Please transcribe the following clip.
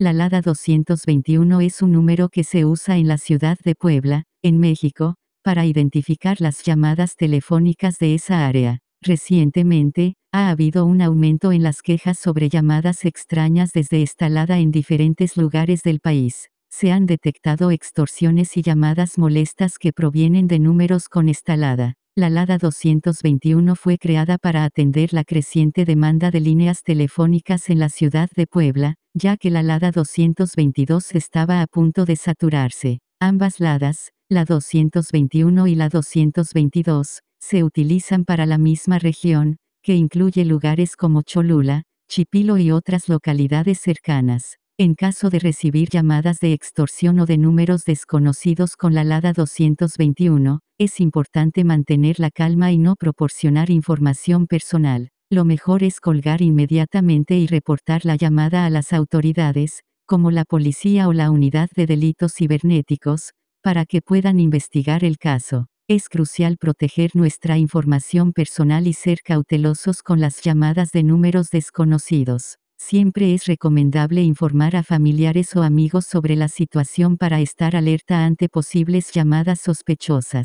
La Lada 221 es un número que se usa en la ciudad de Puebla, en México, para identificar las llamadas telefónicas de esa área. Recientemente, ha habido un aumento en las quejas sobre llamadas extrañas desde esta lada en diferentes lugares del país. Se han detectado extorsiones y llamadas molestas que provienen de números con esta lada. La LADA 221 fue creada para atender la creciente demanda de líneas telefónicas en la ciudad de Puebla, ya que la Lada 222 estaba a punto de saturarse. Ambas Ladas, la 221 y la 222, se utilizan para la misma región, que incluye lugares como Cholula, Chipilo y otras localidades cercanas. En caso de recibir llamadas de extorsión o de números desconocidos con la LADA 221, es importante mantener la calma y no proporcionar información personal lo mejor es colgar inmediatamente y reportar la llamada a las autoridades, como la policía o la unidad de delitos cibernéticos, para que puedan investigar el caso. Es crucial proteger nuestra información personal y ser cautelosos con las llamadas de números desconocidos. Siempre es recomendable informar a familiares o amigos sobre la situación para estar alerta ante posibles llamadas sospechosas.